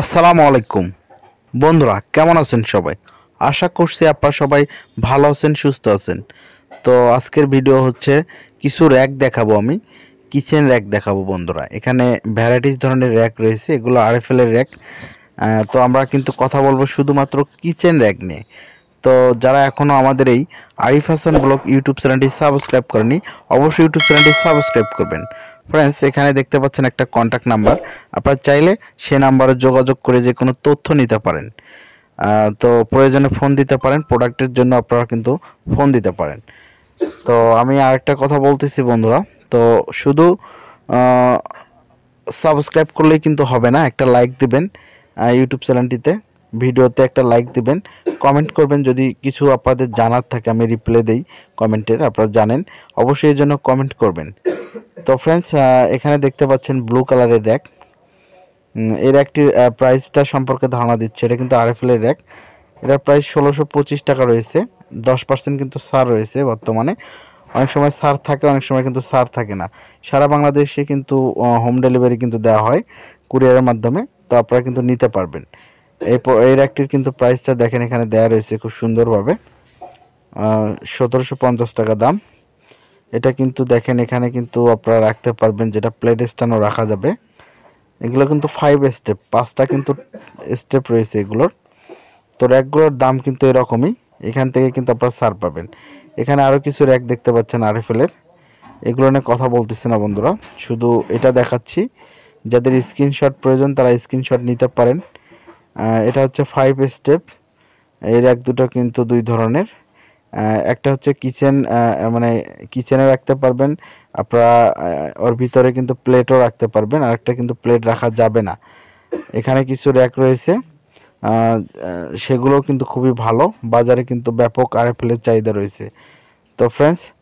আসসালামু আলাইকুম বন্ধুরা কেমন আছেন সবাই আশা করছি আপনারা সবাই ভালো আছেন সুস্থ আছেন তো আজকের ভিডিও হচ্ছে কিছু র্যাক দেখাবো আমি কিচেন র্যাক দেখাবো বন্ধুরা এখানে ভ্যারাইটিস ধরনের র্যাক রয়েছে এগুলো আরএফএলের র্যাক তো আমরা কিন্তু কথা বলবো শুধুমাত্র কিচেন র্যাক নিয়ে তো যারা এখনও আমাদের এই আরিফ হাসান ব্লগ ইউটিউব চ্যানেলটি সাবস্ক্রাইব করেনি অবশ্যই ইউটিউব চ্যানেলটি সাবস্ক্রাইব করবেন ফ্রেন্ডস এখানে দেখতে পাচ্ছেন একটা কন্ট্যাক্ট নাম্বার আপনার চাইলে সে নাম্বারে যোগাযোগ করে যে কোনো তথ্য নিতে পারেন তো প্রয়োজনে ফোন দিতে পারেন প্রোডাক্টের জন্য আপনারা কিন্তু ফোন দিতে পারেন তো আমি আরেকটা কথা বলতেছি বন্ধুরা তো শুধু সাবস্ক্রাইব করলেই কিন্তু হবে না একটা লাইক দিবেন ইউটিউব চ্যানেলটিতে ভিডিওতে একটা লাইক দিবেন কমেন্ট করবেন যদি কিছু আপনাদের জানার থাকে আমি রিপ্লাই দিই কমেন্টের আপনারা জানেন অবশ্যই এই জন্য কমেন্ট করবেন তো ফ্রেন্ডস এখানে দেখতে পাচ্ছেন ব্লু কালারের র্যাক এর একটি প্রাইসটা সম্পর্কে ধারণা দিচ্ছে এটা কিন্তু আরএফএলের র্যাক এটার প্রাইস ষোলোশো পঁচিশ টাকা রয়েছে দশ পার্সেন্ট কিন্তু সার রয়েছে বর্তমানে অনেক সময় সার থাকে অনেক সময় কিন্তু সার থাকে না সারা বাংলাদেশে কিন্তু হোম ডেলিভারি কিন্তু দেওয়া হয় কুরিয়ারের মাধ্যমে তো আপনারা কিন্তু নিতে পারবেন এরপর এই র্যাকটির কিন্তু প্রাইসটা দেখেন এখানে দেওয়া রয়েছে খুব সুন্দরভাবে সতেরোশো পঞ্চাশ টাকা দাম এটা কিন্তু দেখেন এখানে কিন্তু আপনারা রাখতে পারবেন যেটা প্লেট স্ট্যান্ডও রাখা যাবে এগুলো কিন্তু ফাইভ স্টেপ পাঁচটা কিন্তু স্টেপ রয়েছে এগুলোর তো র্যাকগুলোর দাম কিন্তু এরকমই এখান থেকে কিন্তু আপনারা সার পাবেন এখানে আরও কিছু র্যাক দেখতে পাচ্ছেন আরএফএলের এগুলো নিয়ে কথা বলতেছি না বন্ধুরা শুধু এটা দেখাচ্ছি যাদের স্ক্রিনশট প্রয়োজন তারা স্ক্রিনশট নিতে পারেন এটা হচ্ছে ফাইভ স্টেপ এই র্যাক দুটো কিন্তু দুই ধরনের একটা হচ্ছে কিচেন মানে কিচেনে রাখতে পারবেন আপনারা ওর ভিতরে কিন্তু প্লেটও রাখতে পারবেন আর একটা কিন্তু প্লেট রাখা যাবে না এখানে কিছু র্যাক রয়েছে সেগুলো কিন্তু খুবই ভালো বাজারে কিন্তু ব্যাপক আরএফএলের চাহিদা রয়েছে তো ফ্রেন্ডস